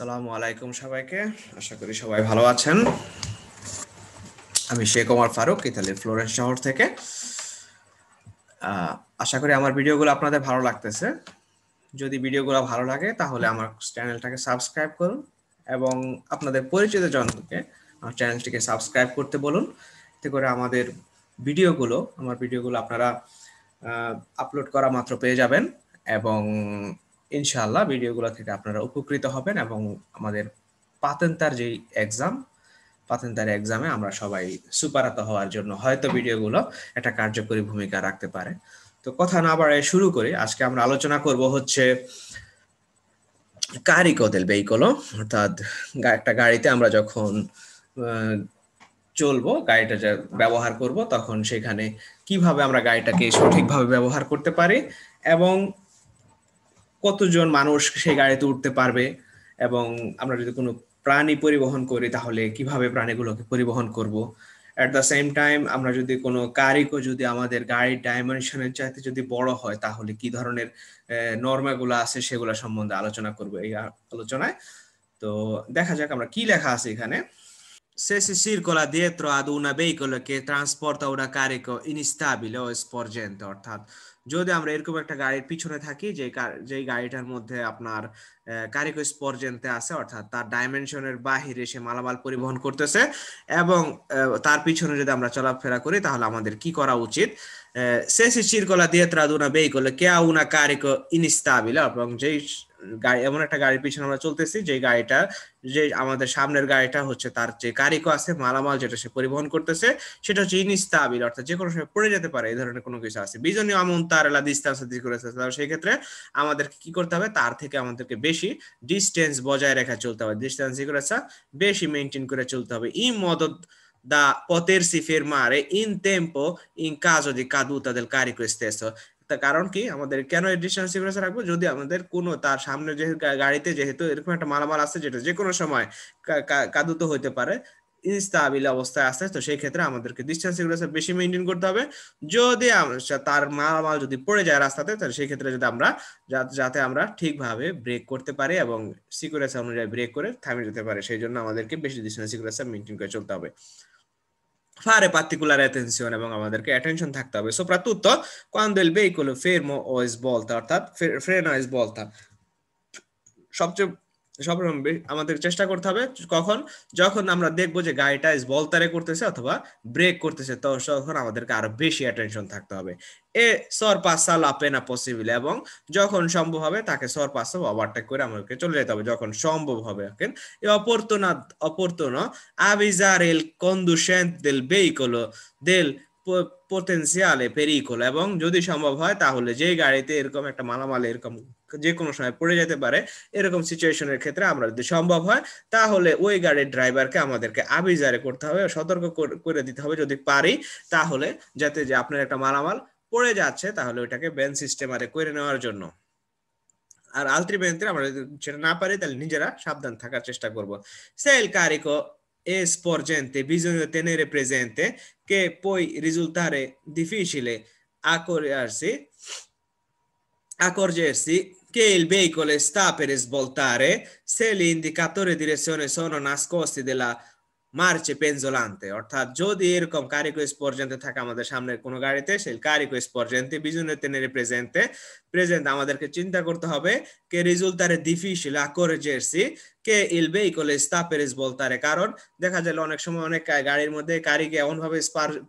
সালাম আলাইকুম সবাইকে আশা করি সবাই ভালো আছেন আমি শেখ ওমর ফারুক ইতালির ফ্লোরেন্স শহর থেকে আশা করি আমার ভিডিওগুলো আপনাদের ভালো লাগতেছে যদি ভিডিওগুলো ভালো লাগে তাহলে আমার চ্যানেলটাকে সাবস্ক্রাইব করুন এবং আপনাদের পরিচিত জনকে আমার চ্যানেলটিকে সাবস্ক্রাইব করতে বলুন এতে করে আমাদের ভিডিওগুলো আমার ভিডিওগুলো আপনারা আপলোড করা মাত্র পেয়ে যাবেন এবং ইনশাল্লাহ ভিডিওগুলো থেকে আপনারা উপকৃত হবেন এবং আমাদের পাতেন্তার যে এক্সাম পাতেন্তার এক্সামে আমরা সবাই সুপারাত হওয়ার জন্য হয়তো ভিডিওগুলো একটা কার্যকরী ভূমিকা রাখতে পারে তো কথা না বাড়ায় শুরু করি আজকে আমরা আলোচনা করব হচ্ছে কারিকদেল বেইকলো অর্থাৎ একটা গাড়িতে আমরা যখন চলবো গাড়িটা ব্যবহার করব তখন সেখানে কিভাবে আমরা গাড়িটাকে সঠিকভাবে ব্যবহার করতে পারি এবং কতজন মানুষ সেই গাড়িতে উঠতে পারবে এবং আমরা যদি কোনো প্রাণী পরিবহন করি তাহলে কিভাবে প্রাণীগুলোকে পরিবহন করব অ্যাট দ্য সেম টাইম আমরা যদি কোনো কারিকো যদি আমাদের গাড়ির ডাইমেনশনের চাইতে যদি বড় হয় তাহলে কি ধরনের নর্মাগুলো আছে সেগুলো সম্বন্ধে আলোচনা করব এই আলোচনায় তো দেখা যাক আমরা কি লেখা আছে এখানে Se si circola dietro ad una veicolo che trasporta una carica instabile অর্থাৎ যদি আমরা এরকম একটা গাড়ির পিছনে থাকি যে যেই গাড়িটার মধ্যে আপনার কারিকো স্পর্জেন্তে আছে অর্থাৎ তার ডাইমেনশনের বাহিরে সে মালামাল পরিবহন করতেছে এবং তার পিছনে যদি আমরা চলাফেরা করি তাহলে আমাদের কি করা উচিত সেসি চিরকলা দিয়ে ত্রাদুনা বেই করলে কেউ না কারিকো ইনিস্তাবিলা এবং যেই গাড়ি এমন একটা গাড়ির পিছনে আমরা চলতেছি যে গাড়িটা যে আমাদের সামনের গাড়িটা হচ্ছে তার যে কারিকো আছে মালামাল যেটা সে পরিবহন করতেছে সেটা হচ্ছে ইনিস্তাবিল অর্থাৎ যে কোনো সময় পড়ে যেতে পারে এই ধরনের কোনো কিছু আছে বিজনীয় এমন তার এলা ডিস্টেন্স করেছে তাহলে সেই ক্ষেত্রে আমাদের কি করতে হবে তার থেকে আমাদেরকে বেশি ডিস্টেন্স বজায় রেখা চলতে হবে ডিস্টেন্স করেছে বেশি মেনটেন করে চলতে হবে ই মদত পথের সিফের মারে ইন টেম্পো ইন কাজ যদি কাদু তাদের কারিকো stesso তার কারণ কি আমাদের কেন এডিশনাল সিকিউরেন্স রাখবো যদি আমাদের কোনো তার সামনে যেহেতু গাড়িতে যেহেতু এরকম একটা মালামাল আছে যেটা যে কোনো সময় কাদুত হইতে পারে ইনস্টাবিল অবস্থায় আছে তো সেই ক্ষেত্রে আমাদেরকে ডিস্টেন্স সিকিউরেন্স বেশি মেনটেন করতে হবে যদি তার মালামাল যদি পড়ে যায় রাস্তাতে তাহলে সেই ক্ষেত্রে যদি আমরা যাতে আমরা ঠিকভাবে ব্রেক করতে পারি এবং সিকিউরেন্স অনুযায়ী ব্রেক করে থামিয়ে যেতে পারি সেই জন্য আমাদেরকে বেশি ডিস্টেন্স সিকিউরেন্স মেনটেন করে চলতে হবে fare particolare attenzione, এবং আমাদেরকে অ্যাটেনশন থাকতে হবে so quando il veicolo fermo o svolta অর্থাৎ ফ্রেন o svolta সবচেয়ে স্বাবলম্বী আমাদের চেষ্টা করতে হবে কখন যখন আমরা দেখবো যে গাড়িটা বলতারে করতেছে অথবা ব্রেক করতেছে তখন আমাদেরকে আরো বেশি অ্যাটেনশন থাকতে হবে এ সর পাসা লাপে না পসিবল এবং যখন সম্ভব হবে তাকে সর পাসা ওভারটেক করে আমাদেরকে চলে যেতে হবে যখন সম্ভব হবে ওকেন এ অপরতনা অপরতন আবিজার এল কন্ডুসেন্ট দেল বেইকলো দেল পোটেন্সিয়ালে পেরিকল এবং যদি সম্ভব হয় তাহলে যে গাড়িতে এরকম একটা মালামাল এরকম যে কোনো সময় পড়ে যেতে পারে এরকম সিচুয়েশনের ক্ষেত্রে আমরা যদি সম্ভব হয় তাহলে ওই গাড়ির ড্রাইভারকে আমাদেরকে আবিজারে করতে হবে সতর্ক করে দিতে হবে যদি পারি তাহলে যাতে যে আপনার একটা মালামাল পড়ে যাচ্ছে তাহলে ওইটাকে ব্যান সিস্টেমারে করে নেওয়ার জন্য আর আলটিমেটলি আমরা যদি সেটা না পারি তাহলে নিজেরা সাবধান থাকার চেষ্টা করব সেল কারিকো পর্যন্তে বিজনীয় gente প্রেজেন্টে কে পই রিজুলতারে può আকর আসি accorgersi, accorgersi che il veicolo sta per svoltare se gli indicatori di direzione sono nascosti della মার্চে পেনজোলান্তে অর্থাৎ যদি এরকম কারিকো স্পর্জেন্তে থাকে con সামনের কোনো গাড়িতে সেই কারিকো sporgente bisogna tenere presente present আমাদেরকে চিন্তা করতে হবে che risultare difficile a correggersi che il veicolo sta per svoltare কারণ দেখা যায় অনেক সময় অনেক গাড়ির মধ্যে গাড়িকে এমন ভাবে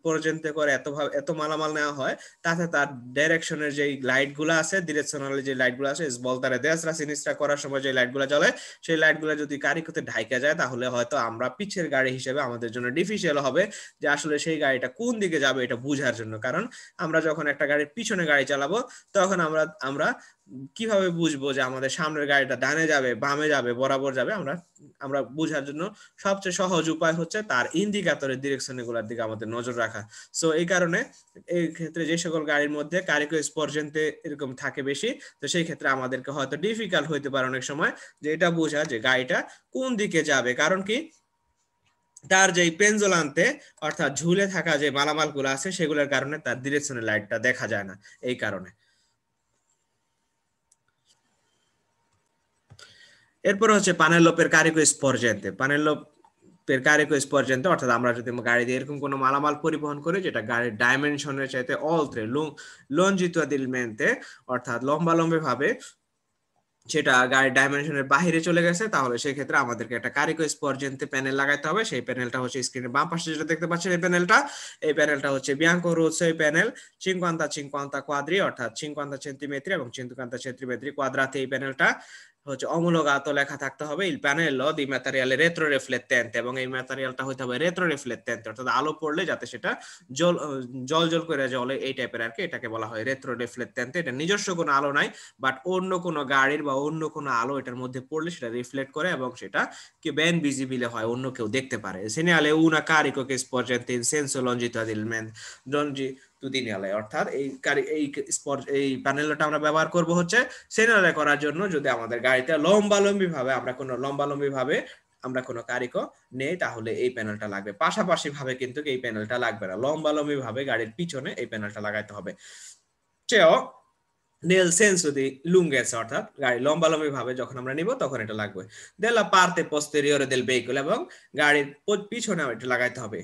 পর্যন্ত করে এত ভাবে এত মালামাল নেওয়া হয় তাতে তার ডাইরেকশনের যে লাইটগুলো আছে ডিরেকশনাল যে লাইটগুলো আছে বলতারে দেশরা সিনিস্টা করার সময় যে লাইটগুলো জ্বলে সেই লাইটগুলো যদি গাড়িতে ঢাইকা যায় তাহলে হয়তো আমরা পিছের গাড়ি হিসেবে আমাদের জন্য ডিফিশিয়াল হবে যে আসলে সেই গাড়িটা কোন দিকে যাবে এটা বোঝার জন্য কারণ আমরা যখন একটা গাড়ির পিছনে গাড়ি চালাবো তখন আমরা আমরা কিভাবে বুঝবো যে আমাদের সামনের গাড়িটা ডানে যাবে বামে যাবে বরাবর যাবে আমরা আমরা বোঝার জন্য সবচেয়ে সহজ উপায় হচ্ছে তার ইন্ডিকেটরের ডিরেকশন গুলার দিকে আমাদের নজর রাখা সো এই কারণে এই ক্ষেত্রে যে সকল গাড়ির মধ্যে কারিকো স্পর্জেন্টে এরকম থাকে বেশি তো সেই ক্ষেত্রে আমাদেরকে হয়তো ডিফিকাল্ট হইতে পারে অনেক সময় যে এটা বোঝা যে গাড়িটা কোন দিকে যাবে কারণ কি তার যে পেঞ্জোলান্তে অর্থাৎ ঝুলে থাকা যে মালামালগুলো আছে সেগুলোর কারণে তার ডিরেকশনের লাইটটা দেখা যায় না এই কারণে এরপর হচ্ছে পানেলোপের কারিকো স্পর্জেন্তে পানেলোপ এর কারিকো স্পর্জেন্তে অর্থাৎ আমরা যদি গাড়ি দিয়ে এরকম কোনো মালামাল পরিবহন করি যেটা গাড়ির ডাইমেনশনের চাইতে অলত্রে লঞ্জিতা দিলমেন্তে অর্থাৎ লম্বালম্বি ভাবে সেটা গাড়ির ডাইমেনশনের বাহিরে চলে গেছে তাহলে সেই ক্ষেত্রে আমাদেরকে একটা কারিকো স্পর্জেন্তে প্যানেল লাগাইতে হবে সেই প্যানেলটা হচ্ছে স্ক্রিনের বাম পাশে যেটা দেখতে পাচ্ছেন এই প্যানেলটা এই প্যানেলটা হচ্ছে বিয়াঙ্ক রোজ এই প্যানেল চিংকান্তা চিংকান্তা কোয়াদ্রি অর্থাৎ চিংকান্তা সেন্টিমেত্রি এবং চিন্তুকান্তা সেন্টিমেত্রি কোয়াদ্রাতে এই প্যানেলটা হচ্ছে অমূলগাত লেখা থাকতে হবে ইল প্যানেল দি ম্যাটারিয়ালে রেত্র রিফ্লেক্টেন্ট এবং এই ম্যাটেরিয়ালটা হইতে হবে রেত্র রিফ্লেক্টেন্ট অর্থাৎ আলো পড়লে যাতে সেটা জল জল জল করে জলে এই টাইপের আর কি এটাকে বলা হয় রেত্র রিফ্লেক্টেন্ট এটা নিজস্ব কোনো আলো নাই বাট অন্য কোনো গাড়ির বা অন্য কোনো আলো এটার মধ্যে পড়লে সেটা রিফ্লেক্ট করে এবং সেটা কি ব্যান ভিজিবিলে হয় অন্য কেউ দেখতে পারে সিনিয়ালে উনা কারিকোকে সেন্সো সেন্সোলঞ্জিত আদিলমেন্ট জঞ্জি তুদিনিয়ালায় অর্থাৎ এই এই এই প্যানেলটা আমরা ব্যবহার করব হচ্ছে সেনালয় করার জন্য যদি আমাদের গাড়িতে লম্বালম্বী ভাবে আমরা কোনো লম্বালম্বী ভাবে আমরা কোনো কারিকো নেই তাহলে এই প্যানেলটা লাগবে পাশাপাশি ভাবে কিন্তু এই প্যানেলটা লাগবে না লম্বালম্বী ভাবে গাড়ির পিছনে এই প্যানেলটা লাগাইতে হবে চেয়েও নেল সেন্স সেন্সুদি লুঙ্গেস অর্থাৎ গাড়ি লম্বালম্বি ভাবে যখন আমরা নিব তখন এটা লাগবে দেলা পারতে পোস্টেরিয়রে দেল ভেহিকল এবং গাড়ির পিছনে এটা লাগাইতে হবে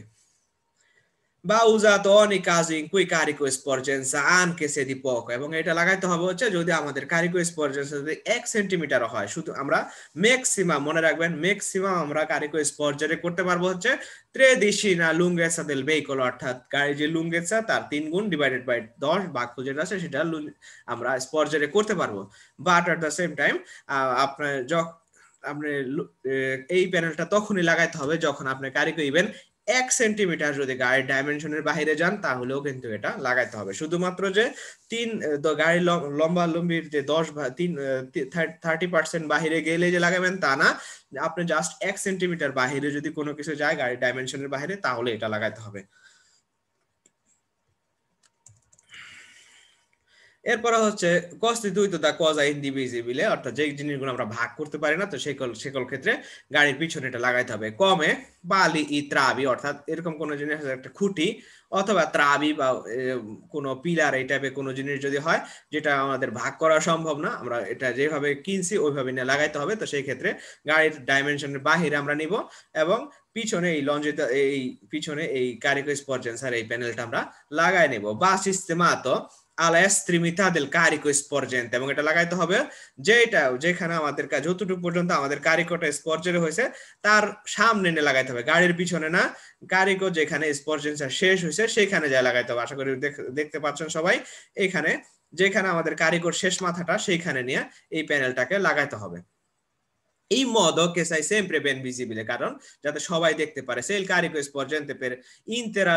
বা উজাত অনেক কাজ ইনকুই কারিকো স্পর্জেন্সা আনকে সে দীপক এবং এটা লাগাইতে হবে হচ্ছে যদি আমাদের কারিকো স্পর্জেন্সা যদি এক সেন্টিমিটার হয় শুধু আমরা ম্যাক্সিমাম মনে রাখবেন ম্যাক্সিমাম আমরা কারিকো স্পর্জারে করতে পারবো হচ্ছে ত্রেদিশিনা লুঙ্গেসা দেল বেইকল অর্থাৎ গাড়ি যে লুঙ্গেসা তার তিন গুণ ডিভাইডেড বাই দশ বাক্য যেটা আছে সেটা আমরা স্পর্জারে করতে পারবো but at the same time আপনার যখন আপনি এই প্যানেলটা তখনই লাগাইতে হবে যখন আপনি কারিকো ইভেন্ট এক সেন্টিমিটার যদি গাড়ির ডাইমেনশনের বাইরে যান তাহলেও কিন্তু এটা লাগাইতে হবে শুধুমাত্র যে তিন গাড়ির লম্বা লম্বির যে দশ তিন থার্টি পার্সেন্ট বাহিরে গেলে যে লাগাবেন তা না আপনি জাস্ট এক সেন্টিমিটার বাহিরে যদি কোনো কিছু যায় গাড়ির ডাইমেনশনের বাইরে তাহলে এটা লাগাইতে হবে এরপরে হচ্ছে কস্তিদ্বৈত দা কজা ইন্ডিভিজিবিলে অর্থাৎ যে জিনিসগুলো আমরা ভাগ করতে পারি না তো সেকল সেকল ক্ষেত্রে গাড়ির পিছনে এটা লাগাইতে হবে কমে বালি ই ত্রাবি অর্থাৎ এরকম কোনো জিনিস একটা খুঁটি অথবা ত্রাবি বা কোনো পিলার এই টাইপের কোনো জিনিস যদি হয় যেটা আমাদের ভাগ করা সম্ভব না আমরা এটা যেভাবে কিনছি ওইভাবে নিয়ে লাগাইতে হবে তো সেই ক্ষেত্রে গাড়ির ডাইমেনশনের বাহিরে আমরা নিব এবং পিছনে এই লঞ্জিত এই পিছনে এই কারিকো স্পট এই প্যানেলটা আমরা লাগাই নেব বা সিস্টেমাত আলা স্ত্রিমিতা দেল কারিকো স্পর্জেন্ট এবং এটা লাগাইতে হবে যেটা যেখানে আমাদের যতটুকু পর্যন্ত আমাদের কারিকোটা স্পর্জের হয়েছে তার সামনে এনে লাগাইতে হবে গাড়ির পিছনে না কারিকো যেখানে স্পর্জেন্সটা শেষ হয়েছে সেখানে যায় লাগাইতে হবে আশা করি দেখতে পাচ্ছেন সবাই এখানে যেখানে আমাদের কারিগর শেষ মাথাটা সেইখানে নিয়ে এই প্যানেলটাকে লাগাইতে হবে in modo che sei sempre ben visibile caro, কারণ যাতে সবাই দেখতে pare, se il carico è sporgente per intera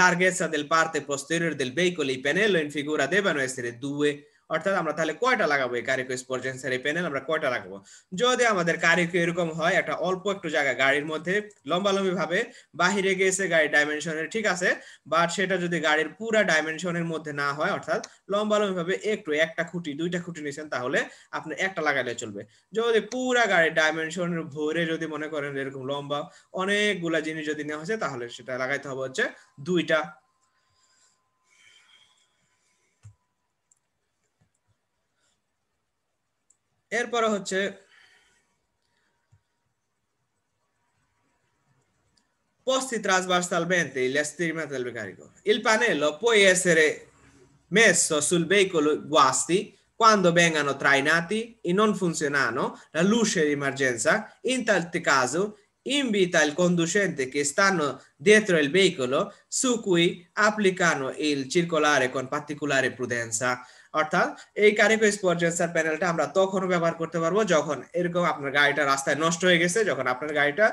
larghezza del parte posteriore del veicolo i pennello in figura devono essere due অর্থাৎ আমরা তাহলে কয়টা লাগাবো এই কারিকো স্পোরজেন্সের এই প্যানেল আমরা কয়টা লাগাবো যদি আমাদের কারিকো এরকম হয় একটা অল্প একটু জায়গা গাড়ির মধ্যে লম্বালম্বি ভাবে বাহিরে গেছে গাড়ির ডাইমেনশনের ঠিক আছে বাট সেটা যদি গাড়ির পুরা ডাইমেনশনের মধ্যে না হয় অর্থাৎ লম্বালম্বি ভাবে একটু একটা খুঁটি দুইটা খুঁটি নিয়েছেন তাহলে আপনি একটা লাগাইলে চলবে যদি পুরা গাড়ির ডাইমেনশনের ভরে যদি মনে করেন এরকম লম্বা অনেকগুলা জিনিস যদি নেওয়া হয়েছে তাহলে সেটা লাগাইতে হবে হচ্ছে দুইটা এরপরে হচ্ছে posti trasversalmente gli strimati del meccanico. Il pannello può essere messo sul veicolo guasti quando vengano trainati e non funzionano la luce di emergenza. In tal caso, invita il conducente che stanno dietro il veicolo su cui applicano il circolare con particolare prudenza. অর্থাৎ এই Kariko স্পর্জেন্সার প্যানেলটা আমরা তখনও ব্যবহার করতে পারবো যখন এরকম আপনার গাড়িটা রাস্তায় নষ্ট হয়ে গেছে যখন আপনার গাড়িটা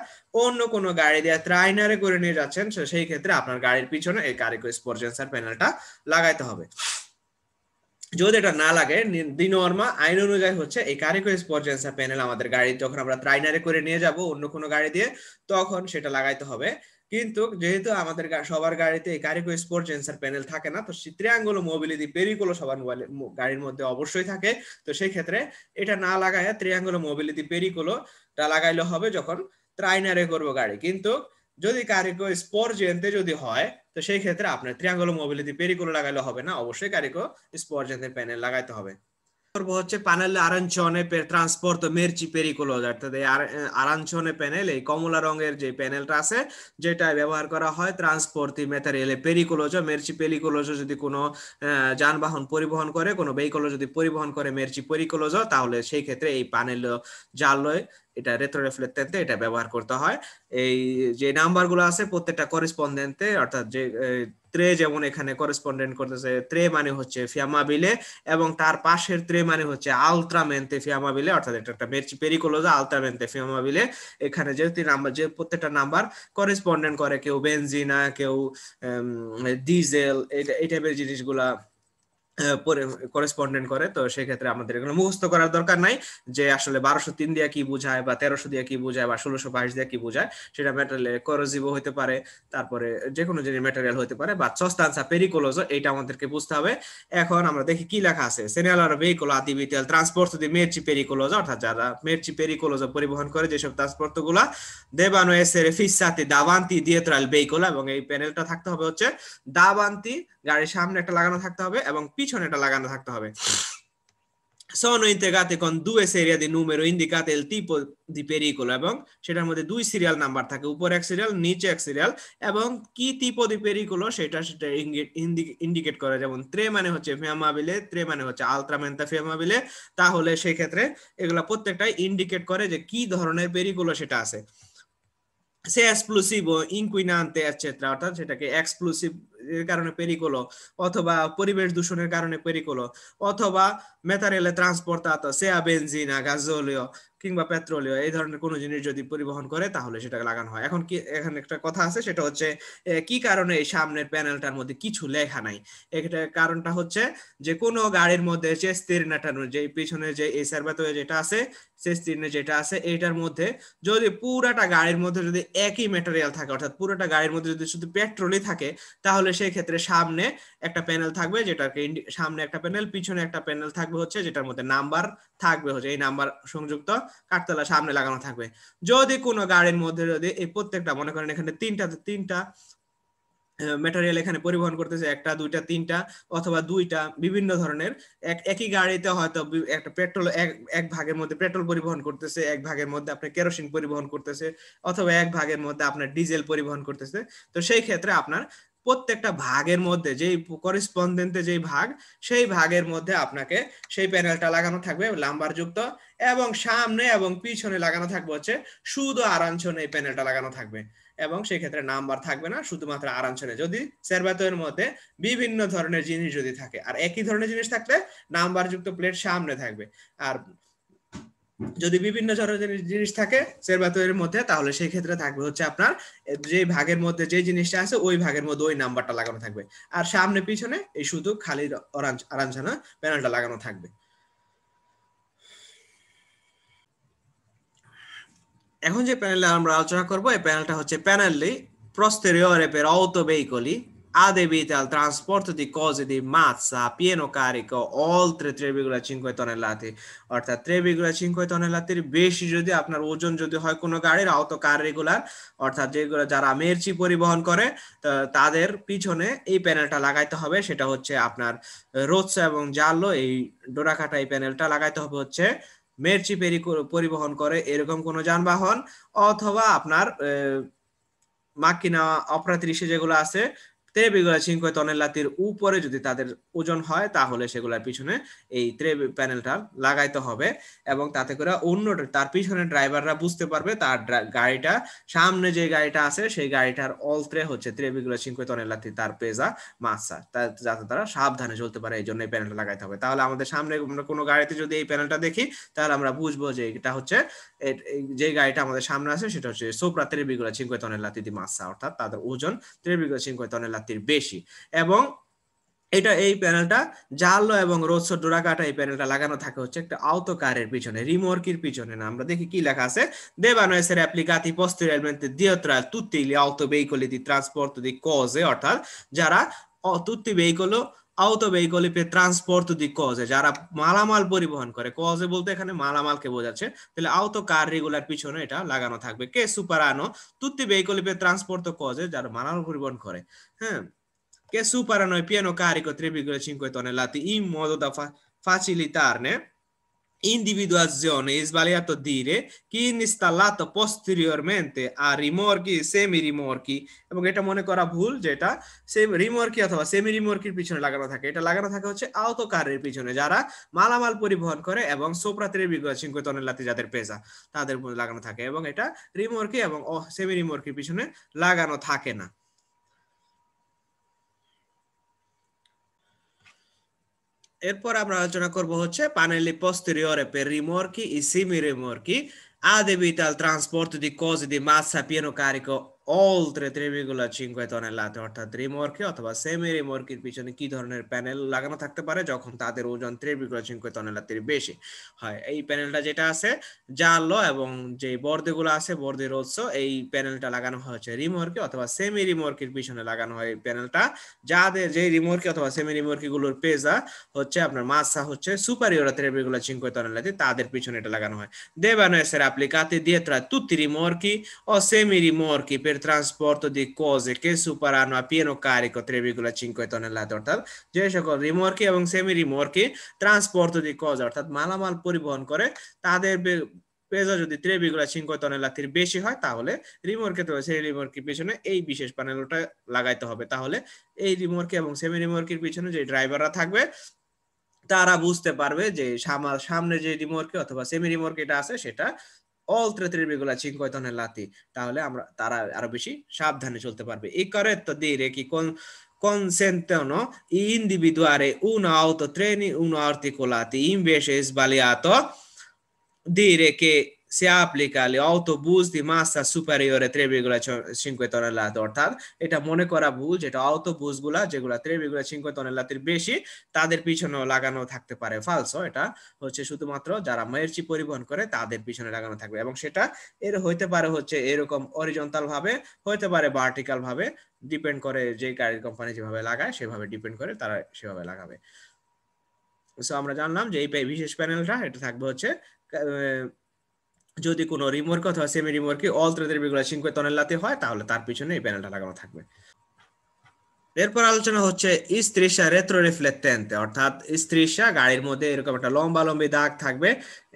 অন্য কোনো গাড়ি দিয়ে ট্রাইনারে করে নিয়ে যাচ্ছেন সেই ক্ষেত্রে আপনার গাড়ির পিছনে এই কারিকো স্পর্জেন্সার প্যানেলটা লাগাইতে হবে যদি এটা না লাগে দিনর্মা আইন অনুযায়ী হচ্ছে এই কারিকো স্পর্জেন্সার প্যানেল আমাদের গাড়ি যখন আমরা ট্রাইনারে করে নিয়ে যাব অন্য কোনো গাড়ি দিয়ে তখন সেটা লাগাইতে হবে কিন্তু যেহেতু আমাদের সবার গাড়িতে কারিকো স্পোর্ট সেন্সার প্যানেল থাকে না তো ত্রিয়াঙ্গুলো মোবিলিটি পেরিকুলো সবার মোবাইল গাড়ির মধ্যে অবশ্যই থাকে তো সেই ক্ষেত্রে এটা না লাগায় ত্রিয়াঙ্গুলো মোবিলিটি টা লাগাইলে হবে যখন ট্রাইনারে করবো গাড়ি কিন্তু যদি কারিকো স্পোর্ট জেনতে যদি হয় তো সেই ক্ষেত্রে আপনার ত্রিয়াঙ্গুলো মোবিলিটি পেরিকুলো লাগাইলে হবে না অবশ্যই কারিকো স্পোর্ট জেনতে প্যানেল লাগাইতে হবে হচ্ছে প্যানেলে আরাঞ্চনে ট্রান্সপোর্ট মেরচি পেরিকুলোজ অর্থাৎ এই আরাঞ্চনে প্যানেল এই কমলা রঙের যে প্যানেলটা আছে যেটা ব্যবহার করা হয় ট্রান্সপোর্টি মেটারিয়ালে পেরিকুলোজ মেরচি পেরিকুলোজ যদি কোনো যানবাহন পরিবহন করে কোনো ভেহিকল যদি পরিবহন করে মেরচি পেরিকুলোজ তাহলে সেই ক্ষেত্রে এই প্যানেল জালয় এটা রেট্রো রিফ্লেক্টেন্টে এটা ব্যবহার করতে হয় এই যে নাম্বারগুলো আছে প্রত্যেকটা করেসপন্ডেন্টে অর্থাৎ যে ত্রে যেমন এখানে করেসপন্ডেন্ট করতেছে ত্রে মানে হচ্ছে ফিয়ামাবিলে এবং তার পাশের ত্রে মানে হচ্ছে আলট্রামেন্তে ফিয়ামাবিলে অর্থাৎ এটা একটা পেরিকোলোজা আলট্রামেন্তে ফিয়ামাবিলে এখানে যে নাম্বার যে প্রত্যেকটা নাম্বার করেসপন্ডেন্ট করে কেউ বেনজিনা কেউ ডিজেল এই টাইপের জিনিসগুলা করেসপন্ডেন্ট করে তো সেক্ষেত্রে আমাদের এগুলো মুখস্থ করার দরকার নাই যে আসলে বারোশো তিন দিয়ে কি বোঝায় বা তেরোশো দিয়ে কি বোঝায় বা ষোলোশো বাইশ দিয়ে কি বোঝায় সেটা মেটারিয়াল করজিভ হতে পারে তারপরে যে কোনো জিনিস মেটারিয়াল হতে পারে বা সস্তানসা পেরিকোলোজ এটা আমাদেরকে বুঝতে হবে এখন আমরা দেখি কি লেখা আছে সেনিয়ালার ভেহিকল আদি বিটিয়াল ট্রান্সপোর্ট দি মেরচি পেরিকোলোজ অর্থাৎ যারা মেরচি পেরিকোলোজ পরিবহন করে যেসব ট্রান্সপোর্ট গুলা দেবানো এসে ফিস সাথে দাবান্তি দিয়ে ত্রাল ভেহিকল এবং এই প্যানেলটা থাকতে হবে হচ্ছে দাবান্তি গাড়ির সামনে একটা লাগানো থাকতে হবে এবং পিছনে পিছনে এটা লাগানো থাকতে হবে sono integrate con দুই serial di numero indicate il tipo di pericolo এবং সেটার মধ্যে দুই সিরিয়াল নাম্বার থাকে উপর এক সিরিয়াল নিচে এক সিরিয়াল এবং কি টিপো দি pericolo সেটা সেটা ইন্ডিকেট করে যেমন ত্রে মানে হচ্ছে ফেমাবিলে ত্রে মানে হচ্ছে আলট্রামেন্টা ফেমাবিলে তাহলে সেই ক্ষেত্রে এগুলা প্রত্যেকটাই ইন্ডিকেট করে যে কি ধরনের পেরিকুলো সেটা আছে সে এক্সক্লুসিভ ইনকুইনান্তে এটসেট্রা অর্থাৎ সেটাকে এক্সপ্লোসিভ এর কারণে পেরিকোলো অথবা পরিবেশ দূষণের কারণে পেরিকোলো অথবা মেথারেলে ট্রান্সপোর্টাত সেয়া বেঞ্জিনা গাজোলীয় কিংবা পেট্রোলীয় এই ধরনের কোনো জিনিস যদি পরিবহন করে তাহলে সেটাকে লাগানো হয় এখন কি এখানে একটা কথা আছে সেটা হচ্ছে কি কারণে এই সামনের প্যানেলটার মধ্যে কিছু লেখা নাই এটা কারণটা হচ্ছে যে কোনো গাড়ির মধ্যে যে স্তির নাটানো যে পিছনে যে এই সার্ভাতয়ে যেটা আছে শেষ চিহ্নে যেটা আছে এটার মধ্যে যদি পুরাটা গাড়ির মধ্যে যদি একই মেটেরিয়াল থাকে অর্থাৎ পুরোটা গাড়ির মধ্যে যদি শুধু পেট্রোলই থাকে তাহলে সেই ক্ষেত্রে সামনে একটা প্যানেল থাকবে যেটাকে সামনে একটা প্যানেল পিছনে একটা প্যানেল থাকবে হচ্ছে যেটার মধ্যে নাম্বার থাকবে হচ্ছে এই নাম্বার সংযুক্ত কাঠতলা সামনে লাগানো থাকবে যদি কোনো গাড়ির মধ্যে যদি এই প্রত্যেকটা মনে করেন এখানে তিনটা তিনটা ম্যাটেরিয়াল এখানে পরিবহন করতেছে একটা দুইটা তিনটা অথবা দুইটা বিভিন্ন ধরনের এক একই গাড়িতে হয়তো একটা পেট্রোল এক এক ভাগের মধ্যে পেট্রোল পরিবহন করতেছে এক ভাগের মধ্যে আপনার কেরোসিন পরিবহন করতেছে অথবা এক ভাগের মধ্যে আপনার ডিজেল পরিবহন করতেছে তো সেই ক্ষেত্রে আপনার প্রত্যেকটা ভাগের মধ্যে যেই করেসপন্ডেন্টে যেই ভাগ সেই ভাগের মধ্যে আপনাকে সেই প্যানেলটা লাগানো থাকবে লাম্বার যুক্ত এবং সামনে এবং পিছনে লাগানো থাকবে হচ্ছে সুদ আর আঞ্চন এই প্যানেলটা লাগানো থাকবে এবং সেক্ষেত্রে নাম্বার থাকবে না শুধুমাত্র আরাঞ্চলে যদি সেরবাতয়ের মধ্যে বিভিন্ন ধরনের জিনিস যদি থাকে আর একই ধরনের জিনিস থাকলে যুক্ত প্লেট সামনে থাকবে আর যদি বিভিন্ন ধরনের জিনিস থাকে সেরবাতয়ের মধ্যে তাহলে সেই ক্ষেত্রে থাকবে হচ্ছে আপনার যে ভাগের মধ্যে যে জিনিসটা আছে ওই ভাগের মধ্যে ওই নাম্বারটা লাগানো থাকবে আর সামনে পিছনে এই শুধু খালি অরাঞ্জ আরাঞ্ছানা প্যানেলটা লাগানো থাকবে এখন যে প্যানেলে আমরা আলোচনা করব এই প্যানেলটা হচ্ছে প্যানেললি posteriore per আদে ha ট্রান্সপোর্ট দি কজ দি মাসা পিয়েনো mazza অল ত্রে carico oltre 3,5 tonnellate অর্থাৎ 3,5 টনেলাতের বেশি যদি আপনার ওজন যদি হয় কোনো গাড়ির অটো কার রেগুলার অর্থাৎ যেগুলো যারা মেরচি পরিবহন করে তাদের পিছনে এই প্যানেলটা লাগাইতে হবে সেটা হচ্ছে আপনার রোদসা এবং জালো এই ডোরাকাটা এই প্যানেলটা লাগাইতে হবে হচ্ছে মেরচি পরিবহন করে এরকম কোনো যানবাহন অথবা আপনার মাকিনা অপরাত্রিশে যেগুলো আছে ত্রেবিগুলা সিংকয় তনেলাতির উপরে যদি তাদের ওজন হয় তাহলে সেগুলোর পিছনে এই ত্রে প্যানেলটা লাগাইতে হবে এবং তাতে করে অন্য তার পিছনে ড্রাইভাররা বুঝতে পারবে তার গাড়িটা সামনে যে গাড়িটা আছে সেই গাড়িটার অলত্রে হচ্ছে ত্রেবিগুলা সিংকয় তনেলাতি তার পেজা মাসা যাতে তারা সাবধানে চলতে পারে এই জন্য এই প্যানেলটা লাগাইতে হবে তাহলে আমাদের সামনে আমরা কোনো গাড়িতে যদি এই প্যানেলটা দেখি তাহলে আমরা বুঝবো যে এটা হচ্ছে যে গাড়িটা আমাদের সামনে আছে সেটা হচ্ছে সোপ্রা ত্রেবিগুলা সিংকয় তনেলাতি মাসা অর্থাৎ তাদের ওজন ত্রেবিগুলা সিংকয় তনেলাতি প্রার্থীর বেশি এবং এটা এই প্যানেলটা জালো এবং রোদসো ডোরাকাটা এই প্যানেলটা লাগানো থাকে হচ্ছে একটা আওতকারের পিছনে রিমোর্কির পিছনে না আমরা দেখি কি লেখা আছে দেবানো এসের অ্যাপ্লিকাতি পোস্teriormente dietro al tutti gli দি di trasporto di অর্থাৎ যারা অতুত্তি বেইকলো আউত ভেহিকলি পে ট্রান্সপোর্ট দি কজে যারা মালামাল পরিবহন করে কজে বলতে এখানে মালামালকে বোঝাচ্ছে তাহলে আউত কার রেগুলার পিছনে এটা লাগানো থাকবে কে সুপারানো তুত্তি ভেহিকলি পে ট্রান্সপোর্ট কজে যারা মালামাল পরিবহন করে হ্যাঁ che superano পিয়ানো কারিকো carico 3,5 লাতি in modo da fa- নে individuazione in sbagliato dire che installato posteriormente a rimorchi semi e rimorchi এবং এটা মনে করা ভুল যেটা সেম রিমর্কি অথবা সেমি রিমর্কির পিছনে লাগানো থাকে এটা লাগানো থাকে হচ্ছে আহত কারের পিছনে যারা মালামাল পরিবহন করে এবং সোপ্রাতের বিগত সিংকতনেলাতে যাদের পেজা তাদের লাগানো থাকে এবং এটা রিমর্কি এবং সেমি রিমর্কির পিছনে লাগানো থাকে না এরপর আমরা আলোচনা করব হচ্ছে panelli posteriore per rimorchi, i simi rimorchi, ad evita il trasporto di cose di massa a pieno carico oltre 3,5 টনেলাতে অর্থাৎ রিমওয়ার্কে অথবা সেমি রিমওয়ার্কের পিছনে কি ধরনের প্যানেল লাগানো থাকতে পারে যখন তাদের ওজন 3,5 টনেলাতির বেশি হয় এই প্যানেলটা যেটা আছে জালো এবং যে বর্দেগুলো আছে বর্দের উৎস এই প্যানেলটা লাগানো হয়েছে রিমওয়ার্কে অথবা সেমি রিমওয়ার্কের পিছনে লাগানো হয় প্যানেলটা যাদের যে রিমওয়ার্কে অথবা সেমি রিমওয়ার্কগুলোর পেজা হচ্ছে আপনার মাসা হচ্ছে সুপারিওরা 3,5 টনেলাতি তাদের পিছনে এটা লাগানো হয় দেবানো এসের applicati dietro a tutti i rimorchi o semi rimorchi per il trasporto di cose che superano a pieno carico 3,5 tonnellate অর্থাৎ যে সকল রিমোর্কি এবং সেমি রিমোর্কি ট্রান্সপোর্ট দি কজ অর্থাৎ মালামাল পরিবহন করে তাদের পেজা যদি ত্রেবিগুলা সিংহ তনেলাতির বেশি হয় তাহলে রিমোর্কে তো সেই রিমোর্কের পিছনে এই বিশেষ প্যানেলটা লাগাইতে হবে তাহলে এই রিমোর্কে এবং সেমি রিমোর্কের পিছনে যে ড্রাইভাররা থাকবে তারা বুঝতে পারবে যে সামনে যে রিমোর্কে অথবা সেমি রিমোর্কে এটা আছে সেটা oltre virgola 5 tonnellati তাহলে আমরা তারা আরো বেশি সাবধানে চলতে পারবে এই corretto dire che con consentono individuare un'auto treni un'articolati invece è sbagliato dire che si applica agli autobus di massa superiore 3,5 টনেলাতে অর্থাৎ এটা মনে করা ভুল যেটা autobusগুলা যেগুলা 3,5 টনেলাতির বেশি তাদের পিছনেও লাগানো থাকতে পারে ফালস এটা হচ্ছে শুধুমাত্র যারা মায়েরচি পরিবহন করে তাদের পিছনে লাগানো থাকবে এবং সেটা এর হইতে পারে হচ্ছে এরকম অরিজন্টাল ভাবে হইতে পারে ভার্টিক্যাল ভাবে ডিপেন্ড করে যে গাড়ির কোম্পানি যেভাবে লাগায় সেভাবে ডিপেন্ড করে তারা সেভাবে লাগাবে সো আমরা জানলাম যে এই বিশেষ প্যানেলটা এটা থাকবে হচ্ছে যদি কোনো রিমোর্ক অথবা সেমি রিমোর্কে অল থ্রেডের বিগুলা সিঙ্কুয়ে তনেলাতে হয় তাহলে তার পিছনে এই প্যানেলটা লাগানো থাকবে এরপর আলোচনা হচ্ছে ইস্ত্রিশা রেট্রো রিফ্লেক্টেন্ট অর্থাৎ ইস্ত্রিশা গাড়ির মধ্যে এরকম একটা লম্বা লম্বি দাগ থাকবে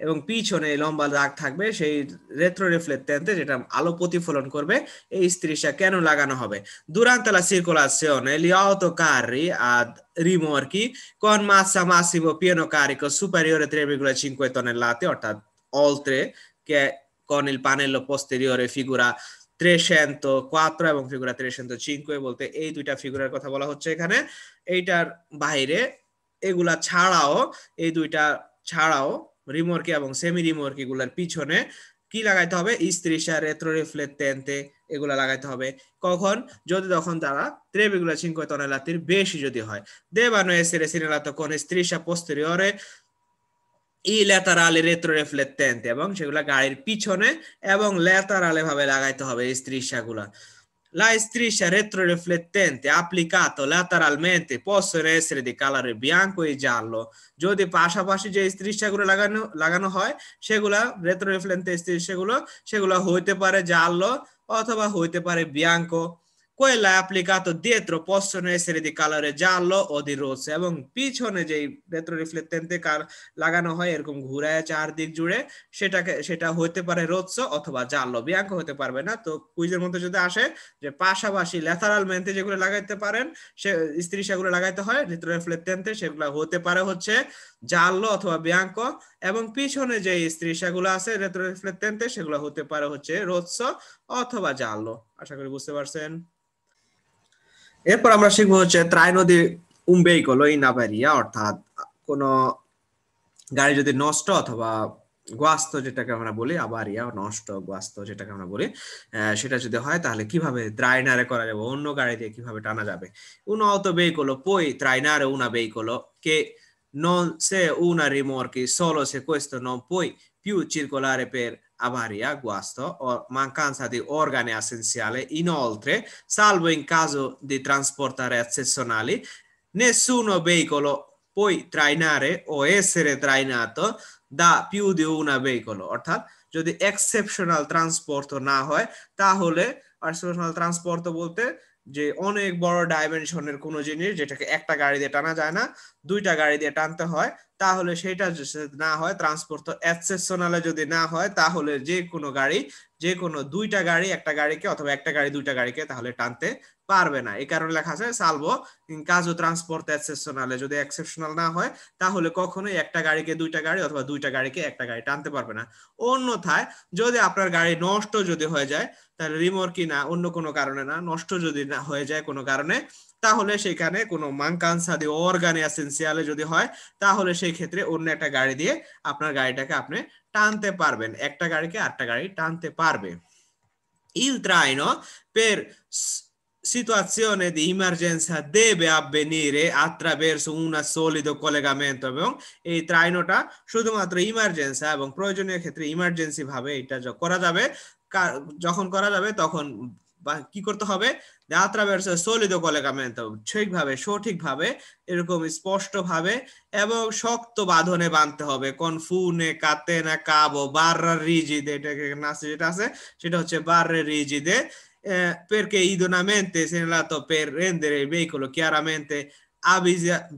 এবং পিছনে লম্বা দাগ থাকবে সেই রেট্রো রিফ্লেক্টেন্টে যেটা আলো প্রতিফলন করবে এই ইস্ত্রিশা কেন লাগানো হবে দুরান্তলা দুরান্ত লা আর li কি ad rimorchi con massa massimo pieno carico superiore 3,5 লাতে অর্থাৎ অলত্রে che con il pannello posteriore figura 304 এবং ফিগুরা 305 বলতে এই দুইটা ফিগুরার কথা বলা হচ্ছে এখানে এইটার বাইরে এগুলা ছাড়াও এই দুইটা ছাড়াও রিমোর্কি এবং সেমি রিমোর্কি গুলার পিছনে কি লাগাইতে হবে ইস্ত্রিশা রেট্রো রিফ্লেক্টেন্টে এগুলা লাগাইতে হবে কখন যদি তখন তারা ত্রেবেগুলা চিঙ্কতনে লাতির বেশি যদি হয় দেবানো এসেরে সিনেলাতো কোন স্ত্রীশা পোস্টেরিয়রে ই লেতারালে রেত্র এবং সেগুলা গাড়ির পিছনে এবং ল্যাতারালে ভাবে লাগাইতে হবে এই স্ত্রীষাগুলা La striscia retroriflettente অ্যাপ্লিকাতো lateralmente possono essere di colore bianco e giallo. যদি পাশাপাশি যে স্ত্রীষাগুলো লাগানো লাগানো হয় সেগুলা রেট্রো রেফ্লেন্ট স্ত্রীষাগুলো সেগুলো হইতে পারে জাল্লো অথবা হইতে পারে বিয়াঙ্কো Quella è applicato dietro possono essere di colore giallo o di rosso এবং পিছনে যে রেট্রো রিফ্লেক্টেন্টে লাগানো হয় এরকম ঘুরায় চারদিক জুড়ে সেটাকে সেটা হতে পারে রোচ্ছ অথবা জাল্লো বিয়াঙ্ক হতে পারবে না তো কুইজের মধ্যে যদি আসে যে পাশাপাশি লেথারাল মেন্থে যেগুলো লাগাইতে পারেন সে স্ত্রী সেগুলো লাগাইতে হয় রেট্রো রিফ্লেক্টেন্টে সেগুলো হতে পারে হচ্ছে জাল্লো অথবা বিয়াঙ্ক এবং পিছনে যে স্ত্রী সেগুলো আছে রেট্রো রিফ্লেক্টেন্টে সেগুলো হতে পারে হচ্ছে রোচ্ছ অথবা জাল্লো আশা করি বুঝতে পারছেন এরপর আমরা শিখবো হচ্ছে ত্রাই নদী উম্বেইকলো ইনাবারিয়া অর্থাৎ কোনো গাড়ি যদি নষ্ট অথবা গোয়াস্ত যেটাকে আমরা বলি আবার ইয়া নষ্ট গোয়াস্ত যেটাকে আমরা বলি সেটা যদি হয় তাহলে কিভাবে ত্রাইনারে করা যাবে অন্য গাড়ি দিয়ে কিভাবে টানা যাবে উনো অত বেই করলো পই ত্রাইনারে উনা বেই করলো কে non se una rimorchi solo se questo non puoi più circolare per avaria, guasto o mancanza di organi essenziali. Inoltre, salvo in caso di trasportare eccezionali, nessuno veicolo può trainare o essere trainato da più di un veicolo. অর্থাৎ যদি exceptional transport না হয় তাহলে exceptional transport বলতে যে অনেক বড় ডাইমেনশনের কোনো জিনিস যেটাকে একটা গাড়ি দিয়ে টানা যায় না দুইটা গাড়ি দিয়ে টানতে হয় তাহলে সেটা না হয় ট্রান্সপোর্ট এক্সেপশনালে যদি না হয় তাহলে যে কোনো গাড়ি যে কোনো দুইটা গাড়ি একটা গাড়িকে অথবা একটা গাড়ি দুইটা গাড়িকে তাহলে টানতে পারবে না এই কারণে লেখা আছে সালবো কাজও ট্রান্সপোর্ট এক্সেপশনালে যদি এক্সেপশনাল না হয় তাহলে কখনোই একটা গাড়িকে দুইটা গাড়ি অথবা দুইটা গাড়িকে একটা গাড়ি টানতে পারবে না অন্যথায় যদি আপনার গাড়ি নষ্ট যদি হয়ে যায় তাহলে রিমর্কি না অন্য কোনো কারণে না নষ্ট যদি না হয়ে যায় কোনো কারণে তাহলে সেখানে কোনো মাংকানসাদি অর্গানে এসেন্সিয়ালে যদি হয় তাহলে সেই ক্ষেত্রে অন্য একটা গাড়ি দিয়ে আপনার গাড়িটাকে আপনি টানতে পারবেন একটা গাড়িকে আটটা গাড়ি টানতে পারবে পের traino দি ইমার্জেন্সি দেবে emergenza নিরে আত্রা attraverso un solido collegamento এবং এই ট্রাইনোটা শুধুমাত্র ইমার্জেন্সা এবং প্রয়োজনীয় ক্ষেত্রে ইমার্জেন্সি ভাবে এটা করা যাবে যখন করা যাবে তখন কি করতে হবে ঠিক ভাবে সঠিক ভাবে এরকম স্পষ্ট ভাবে এবং শক্ত বাঁধনে বাঁধতে হবে কোন ফুনে কাতে না কাবো বার রিজিদে এটাকে নাচে যেটা আছে সেটা হচ্ছে বার রিজিদে পেরকে ইদোনামেন্তে সেনলা তো পের রেন্দের বেইকলো কিয়ারামেন্তে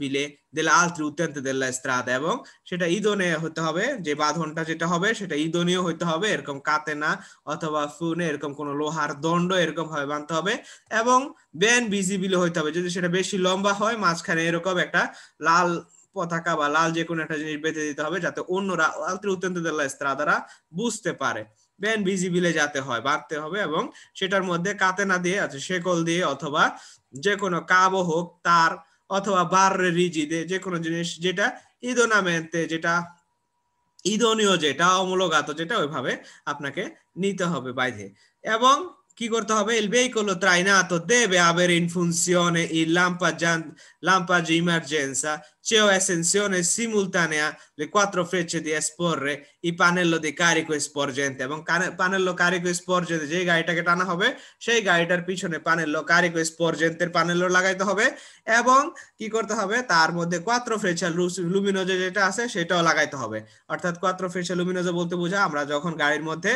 বিলে দেলা আলত্রি উত্তান্ত দেল্লা স্ত্রাত এবং সেটা ইদনে হতে হবে যে বাঁধনটা যেটা হবে সেটা ইদনীয় হতে হবে এরকম না অথবা ফুনে এরকম কোনো লোহার দণ্ড এরকম ভাবে বাঁধতে হবে এবং বেন বিজিবিলে হইতে হবে যদি সেটা বেশি লম্বা হয় মাঝখানে এরকম একটা লাল পতাকা বা লাল যে কোনো একটা জিনিস বেঁধে দিতে হবে যাতে অন্যরা আলত্রি উত্তান্ত দেল্লা স্ত্রাদারা বুঝতে পারে বেন বিলে যাতে হয় বাঁধতে হবে এবং সেটার মধ্যে কাতে না দিয়ে আছে আচ্ছা, শেকল দিয়ে অথবা যে কোনো কাবও হোক তার অথবা বার রিজিদে যে কোনো জিনিস যেটা ইদোনামেতে যেটা ইদনীয় যেটা অমূলগাত যেটা ওইভাবে আপনাকে নিতে হবে বাইধে এবং কি করতে হবে এল বেই করলো ত্রাইনা তো দেবে আবের ইনফুনসিয়নে ই লাম্পা জান লাম্পা জি ইমার্জেন্সা c'è un'estensione simultanea le quattro frecce di esporre il pannello di carico e sporgente Il pannello carico e sporgente se il যে গাড়িটাকে টানা হবে সেই গাড়িটার পিছনে pannello carico e sporgente, il pannello la gaita hobe, e bon, chi corta hobe, tarmo, মধ্যে quattro frecce luminose luminoso যেটা আছে সেটাও লাগাইতে hobe. অর্থাৎ quattro frecce luminose volte buja, amra যখন গাড়ির মধ্যে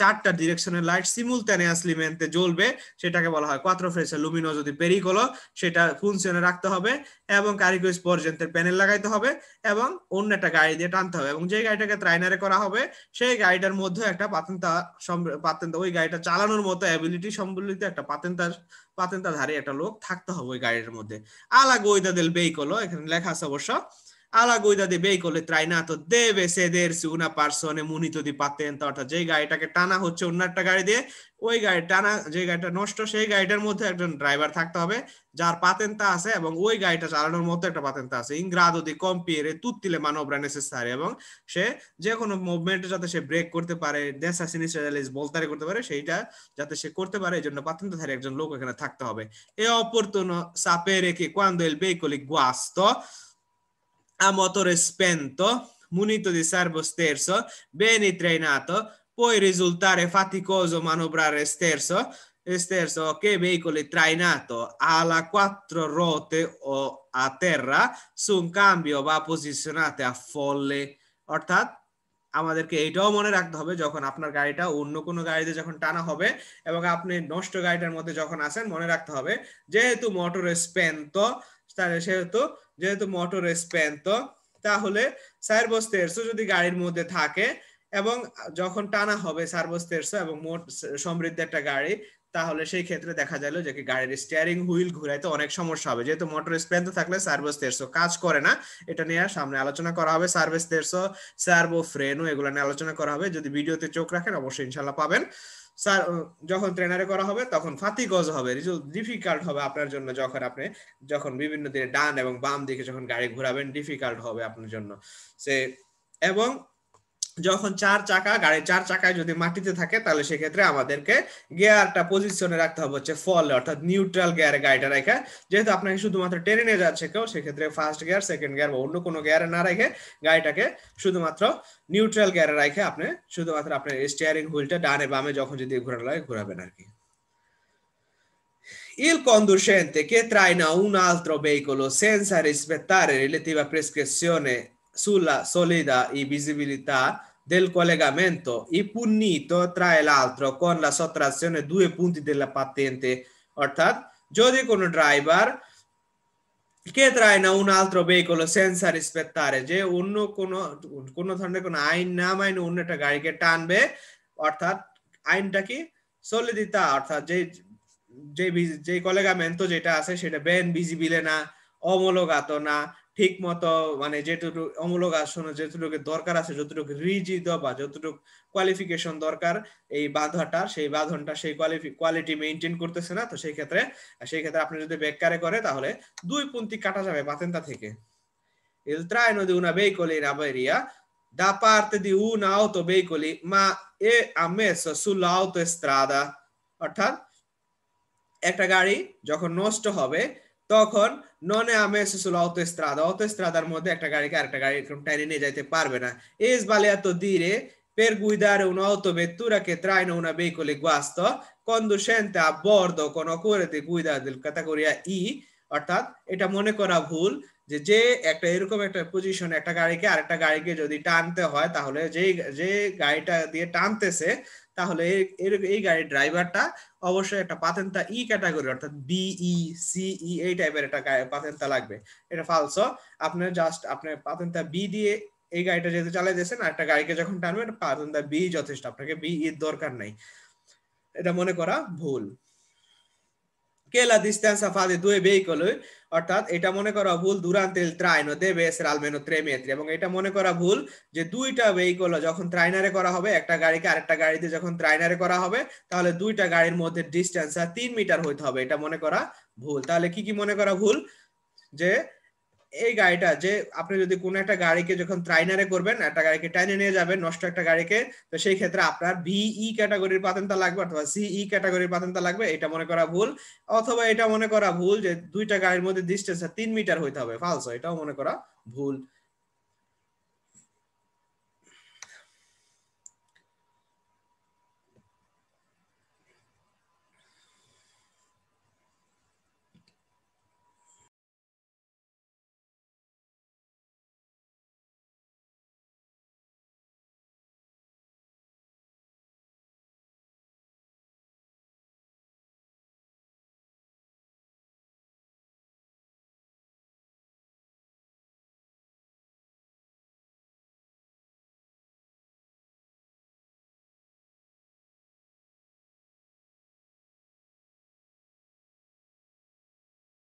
chatta direzione light simultaneously mente জ্বলবে se বলা হয় quattro frecce luminose di pericolo se funzione racto hobe, e bon carico e sporgente. পর্যন্তের প্যানেল লাগাইতে হবে এবং অন্য একটা গাড়ি দিয়ে টানতে হবে এবং যে গাড়িটাকে ত্রাইনারে করা হবে সেই গাড়িটার মধ্যে একটা পাতেন্তা পাতেন্তা ওই গাড়িটা চালানোর মতো অ্যাবিলিটি সম্বলিত একটা পাতেন্তার পাতেন্তাধারী একটা লোক থাকতে হবে ওই গাড়ির মধ্যে আলা গোয়েদা দেল বেই এখানে লেখা আছে অবশ্য alla guida dei veicoli trainato deve sedersi una persona munito di patente অর্থাৎ যে গাড়িটাকে টানা হচ্ছে অন্য একটা গাড়ি দিয়ে ওই গাড়ি টানা যে গাড়িটা নষ্ট সেই গাড়িটার মধ্যে একজন ড্রাইভার থাকতে হবে যার পাতেন্তা আছে এবং ওই গাড়িটা চালানোর মতো একটা পাতেন্তা আছে ইন গ্রাদো তুত্তিলে মানবরা নেসেসারি এবং সে যে কোনো মুভমেন্টে যাতে সে ব্রেক করতে পারে দেশা সিনিসারালিস বলতারি করতে পারে সেইটা যাতে সে করতে পারে এই জন্য পাতেন্তাধারী একজন লোক এখানে থাকতে হবে এ অপরতুন সাপে রেখে কোয়ান্দো এল বেইকলি গুয়াস্তো a motore spento, munito di servo sterzo, ben trainato, può risultare faticoso manovrare sterzo, sterzo che veicolo trainato alla quattro ruote o a terra su un cambio va posizionato a folle ortat আমাদেরকে এটাও মনে রাখতে হবে যখন আপনার গাড়িটা অন্য কোনো গাড়িতে যখন টানা হবে এবং আপনি নষ্ট গাড়িটার মধ্যে যখন আসেন মনে রাখতে হবে যেহেতু মোটর স্পেন তো সেহেতু যেহেতু মোটরের স্প্যান তো তাহলে সার্ভোস তেরশো যদি গাড়ির মধ্যে থাকে এবং যখন টানা হবে সার্ভোস তেরশো এবং মোট সমৃদ্ধ একটা গাড়ি তাহলে সেই ক্ষেত্রে দেখা গেল যে গাড়ির স্টিয়ারিং হুইল ঘুরাইতে অনেক সমস্যা হবে যেহেতু মোটর স্প্যান তো থাকলে সার্ভোস তেরশো কাজ করে না এটা নিয়ে সামনে আলোচনা করা হবে সার্ভিস তেরশো সার্ভো ফ্রেনও এগুলো নিয়ে আলোচনা করা হবে যদি ভিডিওতে চোখ রাখেন অবশ্যই ইনশাল্লাহ পাবেন স্যার যখন ট্রেনারে করা হবে তখন ফাতিগজ হবে ডিফিকাল্ট হবে আপনার জন্য যখন আপনি যখন বিভিন্ন দিনে ডান এবং বাম দিকে যখন গাড়ি ঘোরাবেন ডিফিকাল্ট হবে আপনার জন্য সে এবং যখন চার চাকা গাড়ি চার চাকায় যদি মাটিতে থাকে তাহলে সেক্ষেত্রে আমাদেরকে গিয়ারটা পজিশনে রাখতে হবে হচ্ছে ফলে অর্থাৎ নিউট্রাল গিয়ারে গাড়িটা রাখা যেহেতু আপনাকে শুধুমাত্র ট্রেনে যাচ্ছে কেউ সেক্ষেত্রে ফার্স্ট গিয়ার সেকেন্ড গিয়ার বা অন্য কোনো গিয়ারে না রেখে গাড়িটাকে শুধুমাত্র নিউট্রাল গিয়ারে রাখে আপনি শুধুমাত্র আপনার স্টিয়ারিং হুইলটা ডানে বামে যখন যদি ঘোরা লাগে ঘোরাবেন আর কি Il conducente che traina un altro veicolo senza rispettare relativa prescrizione sulla solida visibilità del collegamento e punito tra l'altro con la sottrazione due punti della patente, অর্থাৎ যদি কোনো ড্রাইভার কে trae না un altro veicolo senza rispettare যে অন্য con কোনো ধরনের কোনো আইন না মাইনে অন্য একটা গাড়িকে টানবে অর্থাৎ আইনটা কি সলিদিতা অর্থাৎ যে যে যে কলেগামেন্ট যেটা আছে সেটা বেন ভিজিবিলে না অমলগাত না ঠিক মতো মানে যেটুকু অমূলক আসন যেটুকু দরকার আছে যতটুকু রিজিদ বা যতটুকু কোয়ালিফিকেশন দরকার এই বাঁধাটা সেই বাঁধনটা সেই কোয়ালিফি কোয়ালিটি মেনটেন করতেছে না তো সেই ক্ষেত্রে সেই ক্ষেত্রে আপনি যদি বেকারে করে তাহলে দুই পন্থী কাটা যাবে বাতেনটা থেকে Il traino di una veicolina avaria da parte di মা এ ma সুলাও তো sull'autostrada অর্থাৎ একটা গাড়ি যখন নষ্ট হবে তখন ননে আমে সুসুল অতস্ত্রাদা অতস্ত্রাদার মধ্যে একটা গাড়িকে আরেকটা গাড়ি এরকম টেনে নিয়ে যাইতে পারবে না এস বালিয়া তো দিরে পের গুইদারে উন অত মেত্তুরা কে ত্রাইন উনা বেকলে গুয়াস্ত কন্দু সেন্তে আ বর্দ কোন করেতে গুইদা দেল কথা করিয়া ই অর্থাৎ এটা মনে করা ভুল যে যে একটা এরকম একটা পজিশন একটা গাড়িকে আরেকটা গাড়িকে যদি টানতে হয় তাহলে যেই যে গাড়িটা দিয়ে টানতেছে তাহলে এই গাড়ির ড্রাইভারটা অবশ্যই একটা পাতেন্তা ই e ক্যাটাগরি অর্থাৎ বিই সিই e, e, এই টাইপের একটা পাতেন্তা লাগবে এটা ফালসো আপনি জাস্ট আপনি পাতেন্তা বি দিয়ে এই গাড়িটা যেহেতু চালাই দিয়েছেন আর একটা গাড়িকে যখন টানবেন পাতেন্তা বি যথেষ্ট আপনাকে বি ইর দরকার নাই এটা মনে করা ভুল কেলা la distanza fa dei due অর্থাৎ এটা মনে করা ভুল দুরান্তে ত্রাইনো দেবে রালমেনো ত্রেমেত্রি এবং এটা মনে করা ভুল যে দুইটা ভেহিকল যখন ট্রাইনারে করা হবে একটা গাড়িকে আরেকটা গাড়িতে যখন ট্রাইনারে করা হবে তাহলে দুইটা গাড়ির মধ্যে ডিস্টেন্স আর তিন মিটার হইতে হবে এটা মনে করা ভুল তাহলে কি কি মনে করা ভুল যে এই গাড়িটা যে আপনি যদি কোনো একটা গাড়িকে যখন ট্রাইনারে করবেন একটা গাড়িকে টাইনে নিয়ে যাবেন নষ্ট একটা গাড়িকে তো সেই ক্ষেত্রে আপনার ভিই ক্যাটাগরির পাতেনটা লাগবে অথবা সিই ক্যাটাগরির পাতেনটা লাগবে এটা মনে করা ভুল অথবা এটা মনে করা ভুল যে দুইটা গাড়ির মধ্যে ডিস্টেন্সটা তিন মিটার হইতে হবে ফালস এটাও মনে করা ভুল